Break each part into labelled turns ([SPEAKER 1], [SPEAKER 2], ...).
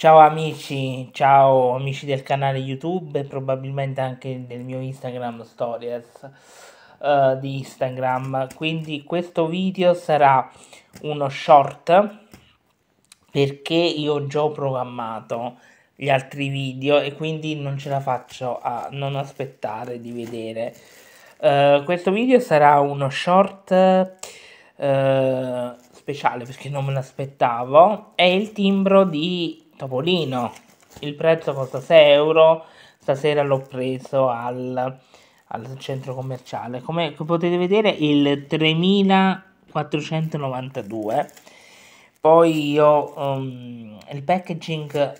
[SPEAKER 1] Ciao amici, ciao amici del canale YouTube e probabilmente anche del mio Instagram Stories uh, di Instagram. Quindi questo video sarà uno short perché io ho già programmato gli altri video e quindi non ce la faccio a non aspettare di vedere. Uh, questo video sarà uno short uh, speciale perché non me l'aspettavo. È il timbro di Topolino. Il prezzo costa 6 euro, stasera l'ho preso al, al centro commerciale. Come potete vedere il 3492. Poi io, um, il packaging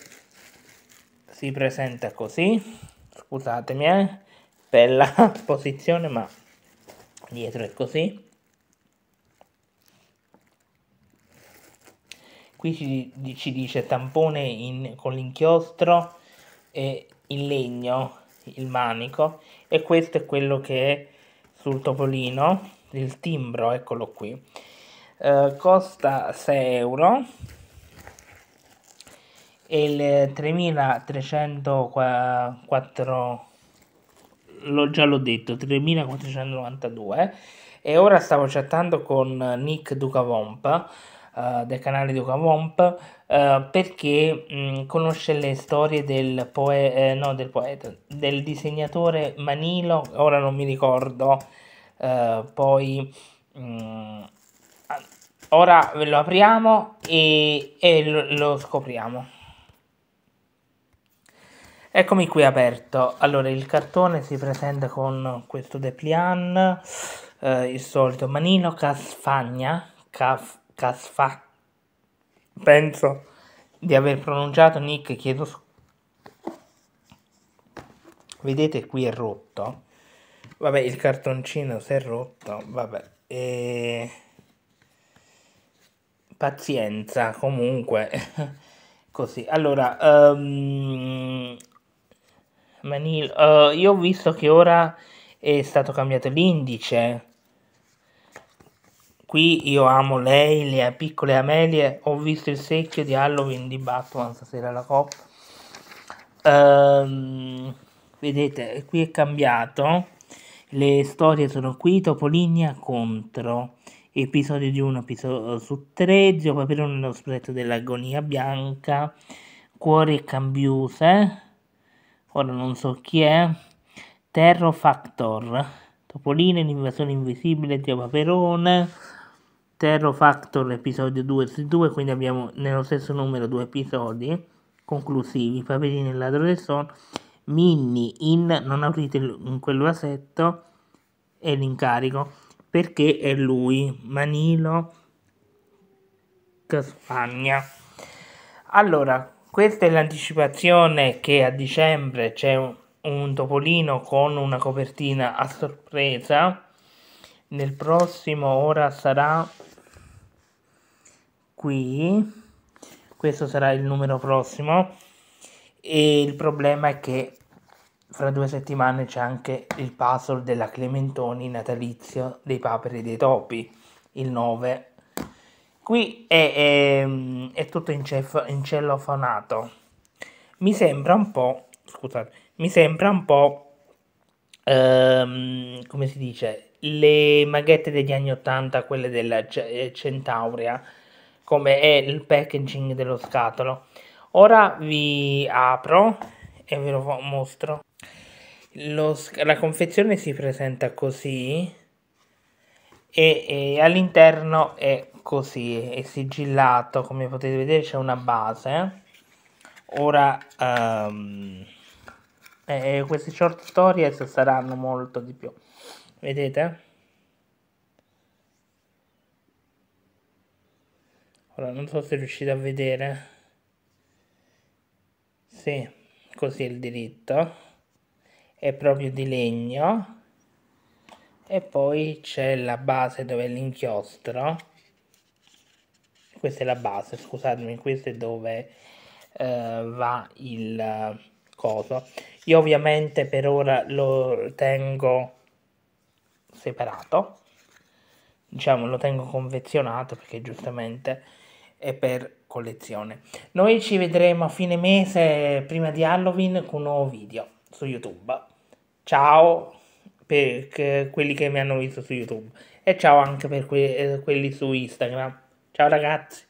[SPEAKER 1] si presenta così. Scusatemi eh, per la posizione, ma dietro è così qui ci, ci dice tampone in, con l'inchiostro e il legno il manico e questo è quello che è sul topolino il timbro eccolo qui eh, costa 6 euro e il 3304 l'ho già l'ho detto 3492 e ora stavo chattando con Nick Ducavompa eh, del canale di Okawomp uh, eh, perché mh, mm, conosce le storie del, poe- eh, no, del poeta, del disegnatore Manilo, ora non mi ricordo, uh, poi... Mh, mm, ora lo apriamo e, e lo, lo scopriamo. Eccomi qui aperto. Allora, il cartone si presenta con questo Deplian, eh, il solito Manino Casfagna, Caf, Casfa. Penso di aver pronunciato Nick, chiedo scusa. Vedete qui è rotto. Vabbè, il cartoncino si è rotto. Vabbè. E... Pazienza, comunque. Così. Allora, um... Manil, uh, io ho visto che ora è stato cambiato l'indice Qui io amo lei, le piccole Amelie. Ho visto il secchio di Halloween di Batman stasera alla coppa. Ehm, vedete, qui è cambiato. Le storie sono qui, Topolinia contro. Episodio di 1 episodio su 3, Zio Paperone nello spretto dell'agonia bianca, Cuore e Cambiuse, ora non so chi è, Terror Factor, Topolino, l'invasione invisibile, Zio Paperone, Terror Factor episodio 2 su 2, quindi abbiamo nello stesso numero due episodi conclusivi, Paperini e ladro del sonno, Minnie in Non aprite in quel vasetto e l'incarico, perché è lui, Manilo Caspagna. Allora, questa è l'anticipazione che a dicembre c'è un, un topolino con una copertina a sorpresa. Nel prossimo ora sarà qui questo sarà il numero prossimo e il problema è che fra due settimane c'è anche il puzzle della Clementoni natalizio dei paperi dei topi il 9 qui è, è, è tutto in, cef- in cellofonato mi sembra un po' scusate mi sembra un po' ehm, come si dice le maghette degli anni 80 quelle della eh, Centauria come è il packaging dello scatolo. Ora vi apro e ve lo mostro. Lo, la confezione si presenta così e, e all'interno è così, è sigillato, come potete vedere c'è una base. Ora um, eh, questi short stories saranno molto di più. Vedete? ora non so se riuscite a vedere sì così è il diritto è proprio di legno e poi c'è la base dove è l'inchiostro questa è la base scusatemi questa è dove eh, va il eh, coso io ovviamente per ora lo tengo separato diciamo lo tengo confezionato perché giustamente e per collezione. Noi ci vedremo a fine mese, prima di Halloween, con un nuovo video su YouTube. Ciao per quelli che mi hanno visto su YouTube e ciao anche per que eh, quelli su Instagram. Ciao ragazzi!